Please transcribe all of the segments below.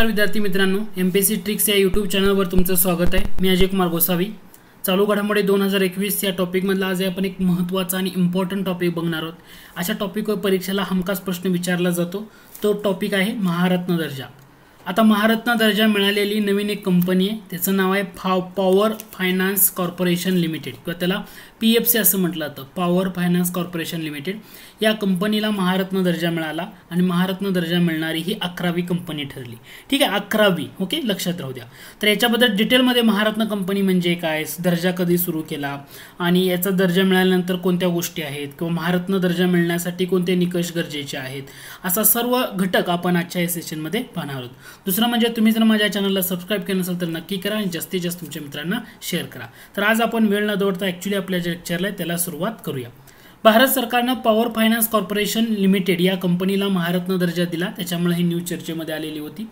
नमस्कार विद्यार्थी मित्रांनो एम पी सी ट्रिक्स या यूट्यूब चॅनलवर तुमचं स्वागत आहे मी अजय कुमार गोसावी चालू घडामोडी दोन हजार एकवीस या टॉपिकमधला आज आपण एक महत्त्वाचा आणि इम्पॉर्टंट टॉपिक बघणार आहोत अशा टॉपिकवर परीक्षेला हमखास प्रश्न विचारला जातो तो टॉपिक आहे महारत्न दर्जा आता महारत्न दर्जा मिळालेली नवीन एक कंपनी आहे त्याचं नाव आहे फाव पॉवर फायनान्स कॉर्पोरेशन लिमिटेड किंवा त्याला पी एफ सी असं म्हटलं जातं पॉवर फायनान्स कॉर्पोरेशन लिमिटेड या कंपनीला महारत्न दर्जा मिळाला आणि महारत्न दर्जा मिळणारी ही अकरावी कंपनी ठरली ठीक आहे अकरावी ओके लक्षात राहू द्या तर याच्याबद्दल डिटेलमध्ये महारत्न कंपनी म्हणजे काय दर्जा कधी सुरू केला आणि याचा दर्जा मिळाल्यानंतर कोणत्या गोष्टी आहेत किंवा महारत्न दर्जा मिळण्यासाठी कोणते निकष गरजेचे आहेत असा सर्व घटक आपण आजच्या या सेशनमध्ये पाहणार आहोत दुसरं म्हणजे तुम्ही जर माझ्या चॅनलला सबस्क्राईब केलं नसेल तर नक्की करा आणि जास्तीत जास्त तुमच्या मित्रांना शेअर करा तर आज आपण वेळ न दौडता ॲक्च्युली आपल्या लेक्चरला आहे त्याला सुरुवात करूया भारत सरकारनं पॉवर फायनान्स कॉर्पोरेशन लिमिटेड या कंपनीला महारत्न दर्जा दिला त्याच्यामुळे ही न्यूज चर्चेमध्ये आलेली होती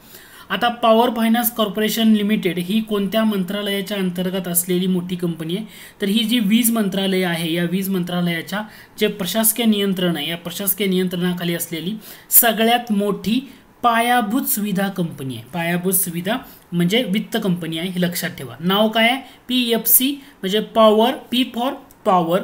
आता पॉवर फायनान्स कॉर्पोरेशन लिमिटेड ही कोणत्या मंत्रालयाच्या अंतर्गत असलेली मोठी कंपनी आहे तर ही जी वीज मंत्रालय आहे या वीज मंत्रालयाच्या जे प्रशासकीय नियंत्रण आहे या प्रशासकीय नियंत्रणाखाली असलेली सगळ्यात मोठी पायाभूत सुविधा कंपनी आहे पायाभूत सुविधा म्हणजे वित्त कंपनी आहे हे लक्षात ठेवा नाव काय आहे पी एफ सी म्हणजे power P for power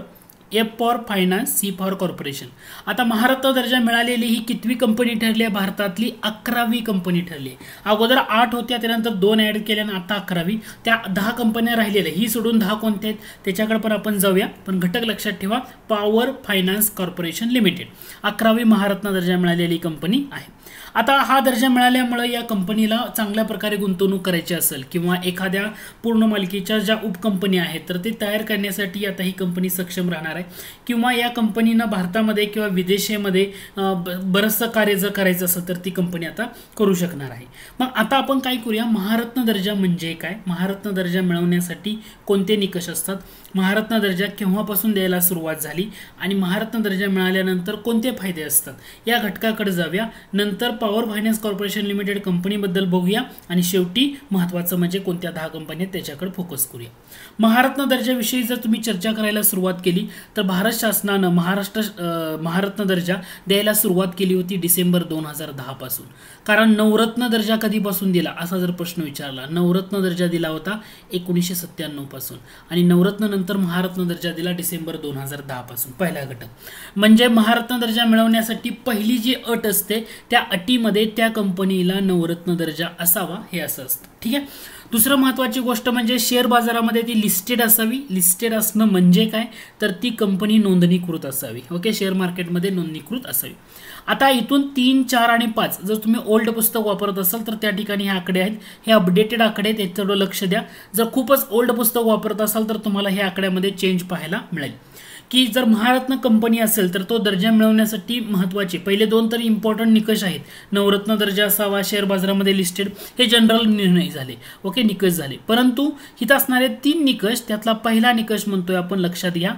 F for finance C for corporation आता महारत्न दर्जा मिळालेली ही कितवी कंपनी ठरली आहे भारतातली अकरावी कंपनी ठरली आहे अगोदर आठ होत्या त्यानंतर दोन ॲड केल्या आता अकरावी त्या दहा कंपन्या राहिलेल्या ही सोडून दहा कोणत्या आहेत त्याच्याकडे पण आपण जाऊया पण घटक लक्षात ठेवा पॉवर फायनान्स कॉर्पोरेशन लिमिटेड अकरावी महारत्न दर्जा मिळालेली कंपनी आहे आता हा दर्जा मिळाल्यामुळे या कंपनीला चांगल्या प्रकारे गुंतवणूक करायची असेल किंवा एखाद्या पूर्ण मालकीच्या ज्या उपकंपनी आहेत तर ते तयार करण्यासाठी आता ही कंपनी सक्षम राहणार आहे किंवा या कंपनीनं भारतामध्ये किंवा विदेशामध्ये बरंचसं कार्य जर करायचं असेल तर ती कंपनी आता करू शकणार आहे मग आता आपण काय करूया महारत्न दर्जा म्हणजे काय महारत्न दर्जा मिळवण्यासाठी कोणते निकष असतात महारत्न दर्जा केव्हापासून द्यायला सुरुवात झाली आणि महारत्न दर्जा मिळाल्यानंतर कोणते फायदे असतात या घटकाकडे जाऊया नंतर नंतर पॉवर फायनान्स कॉर्पोरेशन लिमिटेड कंपनीबद्दल बघूया आणि शेवटी महत्त्वाचं म्हणजे कोणत्या दहा कंपन्या त्याच्याकडे फोकस करूया महारत्न दर्जाविषयी जर तुम्ही चर्चा करायला सुरुवात केली तर भारत शासनानं महाराष्ट्र महारत्न दर्जा द्यायला सुरुवात केली होती डिसेंबर दोन हजार कारण नवरत्न दर्जा कधीपासून दिला असा जर प्रश्न विचारला नवरत्न दर्जा दिला होता एकोणीसशे पासून आणि नवरत्न नंतर महारत्न दर्जा दिला डिसेंबर दोन हजार पासून पहिला घटक म्हणजे महारत्न दर्जा मिळवण्यासाठी पहिली जी अट असते त्या अटीमध्ये त्या कंपनीला नवरत्न दर्जा असावा हे असं असतं ठीक आहे दुसरं महत्वाची गोष्ट म्हणजे शेअर बाजारामध्ये ती लिस्टेड असावी लिस्टेड असणं म्हणजे काय तर ती कंपनी नोंदणीकृत असावी ओके शेअर मार्केटमध्ये नोंदणीकृत असावी आता इथून तीन चार आणि पाच जर तुम्ही ओल्ड पुस्तक वापरत असाल तर त्या ठिकाणी हे आकडे आहेत हे अपडेटेड आकडे आहेत याच्याकडं लक्ष द्या जर खूपच ओल्ड पुस्तक वापरत असाल तर तुम्हाला हे आकड्यामध्ये चेंज पाहायला मिळेल की जर महारत्न कंपनी असेल तर तो दर्जा मिळवण्यासाठी महत्त्वाचे पहिले दोन तर इम्पॉर्टंट निकष आहेत नवरत्न दर्जा असावा शेअर बाजारामध्ये लिस्टेड हे जनरल निर्णय झाले ओके निकष झाले परंतु इथं असणारे तीन निकष त्यातला पहिला निकष म्हणतोय आपण लक्षात घ्या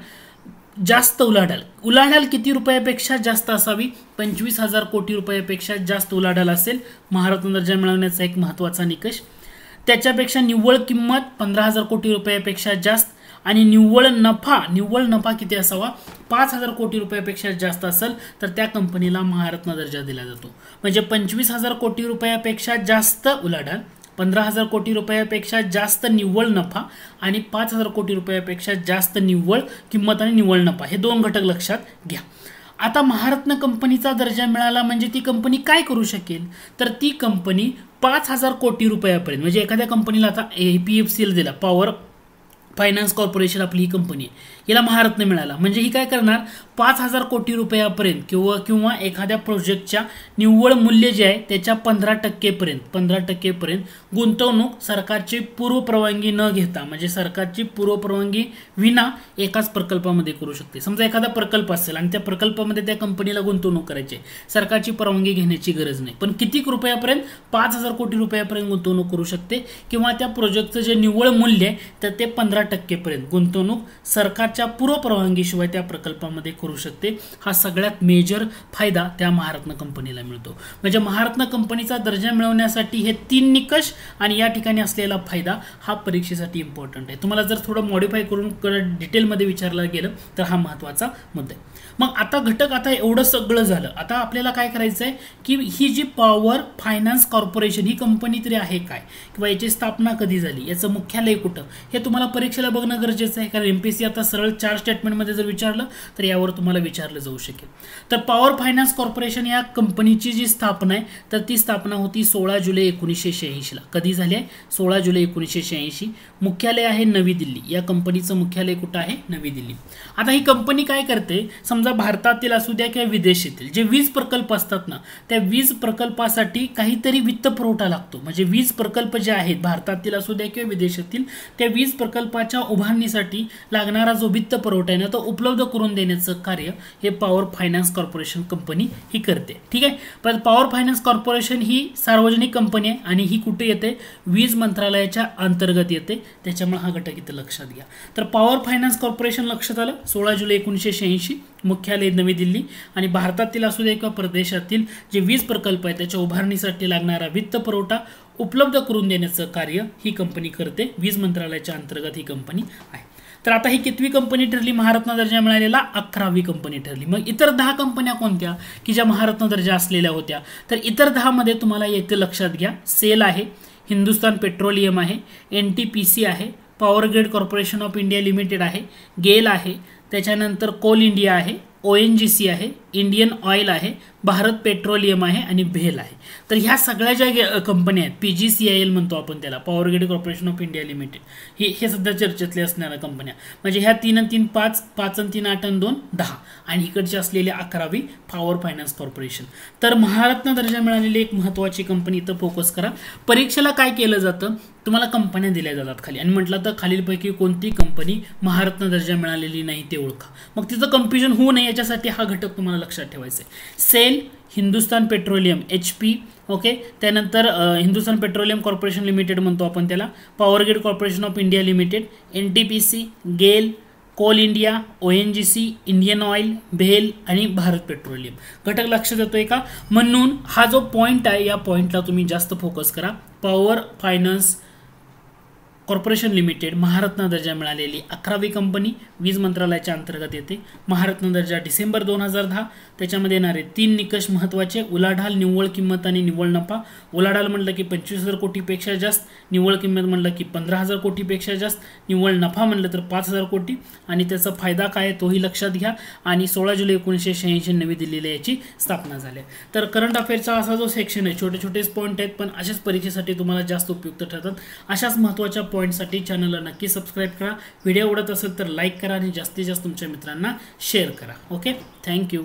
जास्त उलाढाल उलाढाल किती रुपयापेक्षा जास्त असावी पंचवीस हजार कोटी रुपयापेक्षा जास्त उलाढाल असेल महारत्न दर्जा मिळवण्याचा एक महत्त्वाचा निकष त्याच्यापेक्षा निव्वळ किंमत पंधरा हजार कोटी रुपयापेक्षा जास्त आणि निव्वळ नफा निव्वळ नफा किती असावा पाच हजार कोटी रुपयापेक्षा जास्त असेल तर त्या कंपनीला महारत्न दर्जा दिला जातो म्हणजे पंचवीस हजार कोटी रुपयापेक्षा जास्त उलाढाल पंधरा हजार कोटी रुपयापेक्षा जास्त निव्वळ नफा आणि पाच हजार कोटी रुपयापेक्षा जास्त निव्वळ किंमत आणि निव्वळ नफा हे दोन घटक लक्षात घ्या आता महारत्न कंपनीचा दर्जा मिळाला म्हणजे ती कंपनी काय करू शकेल तर ती कंपनी पाच हजार कोटी रुपयापर्यंत म्हणजे एखाद्या कंपनीला आता ए पी एफ एल दिला पॉवर फायनान्स कॉर्पोरेशन आपली ही कंपनी आहे याला महारत्न मिळाला म्हणजे ही काय करणार पाच हजार कोटी रुपयापर्यंत किंवा किंवा एखाद्या प्रोजेक्टच्या निव्वळ मूल्य जे आहे त्याच्या पंधरा टक्केपर्यंत पंधरा टक्केपर्यंत गुंतवणूक सरकारची पूर्व परवानगी न घेता म्हणजे सरकारची पूर्व परवानगी विना एकाच प्रकल्पामध्ये करू शकते समजा एखादा प्रकल्प असेल आणि त्या प्रकल्पामध्ये त्या कंपनीला गुंतवणूक करायची सरकारची परवानगी घेण्याची गरज नाही पण किती रुपयापर्यंत पाच हजार कोटी रुपयापर्यंत गुंतवणूक करू शकते किंवा त्या प्रोजेक्टचं जे निव्वळ मूल्य आहे तर ते पंधरा टक्केपर्यंत गुंतवणूक सरकारच्या पूर्वपरवानगीशिवाय त्या प्रकल्पामध्ये करू शकते हा सगळ्यात मेजर फायदा त्या महारत्न कंपनीला मिळतो म्हणजे महारत्न कंपनीचा दर्जा मिळवण्यासाठी हे तीन निकष आणि या ठिकाणी असलेला फायदा हा परीक्षेसाठी इम्पॉर्टंट आहे तुम्हाला जर थोडं मॉडिफाय करून डिटेलमध्ये विचारलं गेलं तर हा महत्त्वाचा मुद्दा आहे मग आता घटक आता एवढं सगळं झालं आता आपल्याला काय करायचं आहे की ही जी पॉवर फायनान्स कॉर्पोरेशन ही कंपनी तरी आहे काय किंवा याची स्थापना कधी झाली याचं मुख्यालय कुठं हे तुम्हाला परीक्षा परीक्षेला बघणं गरजेचं आहे कारण एम आता सरळ चार स्टेटमेंटमध्ये जर विचारलं तर यावर तुम्हाला विचारलं जाऊ शकेल तर पॉवर फायनान्स कॉर्पोरेशन या कंपनीची जी स्थापना आहे तर ती स्थापना होती सोळा जुलै एकोणीसशे शहाऐंशीला कधी झाली आहे सोळा जुलै एकोणीसशे शहाऐंशी मुख्यालय आहे नवी दिल्ली या कंपनीचं मुख्यालय कुठं आहे नवी दिल्ली आता ही कंपनी काय करते समजा भारतातील असू द्या किंवा विदेशातील जे वीज प्रकल्प असतात ना त्या वीज प्रकल्पासाठी काहीतरी वित्त पुरवठा लागतो म्हणजे वीज प्रकल्प जे आहेत भारतातील असू द्या किंवा विदेशातील त्या वीज प्रकल्पात उभारणीसाठी लागणारा जो वित्त पुरवठा आहे ना तो उपलब्ध करून देण्याचं कार्य हे पॉवर फायनान्स कॉर्पोरेशन कंपनी ही करते ठीक आहे परत पॉवर फायनान्स कॉर्पोरेशन ही सार्वजनिक कंपनी आहे आणि ही कुठे येते वीज मंत्रालयाच्या अंतर्गत येते त्याच्यामुळे हा घटक इथं लक्षात घ्या तर पॉवर फायनान्स कॉर्पोरेशन लक्षात आलं सोळा जुलै एकोणीसशे शहाऐंशी मुख्यालय नवी दिल्ली आणि भारतातील असू दे किंवा प्रदेशातील जे वीज प्रकल्प आहे त्याच्या उभारणीसाठी लागणारा वित्त पुरवठा उपलब्ध करून देण्याचं कार्य ही कंपनी करते वीज मंत्रालयाच्या अंतर्गत ही कंपनी आहे तर आता ही कितवी कंपनी ठरली महारत्न दर्जा मिळालेला अकरावी कंपनी ठरली मग इतर दहा कंपन्या कोणत्या की ज्या महारत्न दर्जा असलेल्या होत्या तर इतर दहामध्ये तुम्हाला येथे लक्षात घ्या सेल आहे हिंदुस्तान पेट्रोलियम आहे एन टी पी सी आहे power grade corporation of India limited आहे गेल आहे त्याच्यानंतर कोल इंडिया आहे ओ एन जी सी आहे इंडियन ऑइल आहे भारत पेट्रोलियम आहे आणि भेल आहे तर ह्या सगळ्या ज्या कंपन्या आहेत P G C I L म्हणतो आपण त्याला power grid corporation of India limited हे हे सध्या चर्चेतले असणाऱ्या कंपन्या म्हणजे ह्या तीन तीन पाच पाच आणि तीन आठ आणि दोन दहा आणि इकडची असलेली अकरावी पॉवर फायनान्स कॉर्पोरेशन तर महारत्न दर्जा मिळालेली एक महत्त्वाची कंपनी इथं फोकस करा परीक्षेला काय केलं जातं तुम्हाला कंपन्या दिल्या जातात खाली आणि म्हटलं तर खालीलपैकी कोणती कंपनी महारत्न दर्जा मिळालेली नाही ते ओळखा मग तिचं कन्फ्युजन होऊ नये याच्यासाठी हा घटक तुम्हाला लक्षात ठेवायचं आहे SAIL Hindustan petroleum H P okay त्यानंतर हिंदुस्तान पेट्रोलियम कॉर्पोरेशन लिमिटेड म्हणतो आपण त्याला power grid corporation of India limited N T P C GAIL Coal India O N G C Indian oil भेल आणि भारत पेट्रोलियम घटक लक्षात येतोय का म्हणून हा जो पॉईंट आहे या पॉईंटला तुम्ही जास्त फोकस करा power finance corporation limited Maharatna दर्जा मिळालेली अकरावी कंपनी वीज मंत्रालयाच्या अंतर्गत येते महारत्न दर्जा डिसेंबर दोन हजार दहा त्याच्यामध्ये येणारे तीन निकष महत्त्वाचे उलाढाल निव्वळ किंमत आणि निव्वळ नफा उलाढाल म्हटलं की पंचवीस हजार कोटीपेक्षा जास्त निव्वळ किंमत म्हटलं की पंधरा हजार कोटीपेक्षा जास्त निव्वळ नफा म्हटलं तर पाच हजार कोटी आणि त्याचा फायदा काय तोही लक्षात घ्या आणि सोळा जुलै एकोणीसशे शहाऐंशी नवी दिल्लीला याची स्थापना झाली तर करंट अफेअरचा असा जो सेक्शन आहे छोटे छोटेच पॉईंट आहेत पण अशाच परीक्षेसाठी तुम्हाला जास्त उपयुक्त ठरतात अशाच महत्त्वाच्या पॉईंटसाठी चॅनलला नक्की सबस्क्राईब करा व्हिडिओ आवडत असेल तर लाईक करा आणि जास्तीत जास्त तुमच्या मित्रांना शेअर करा ओके थँक्यू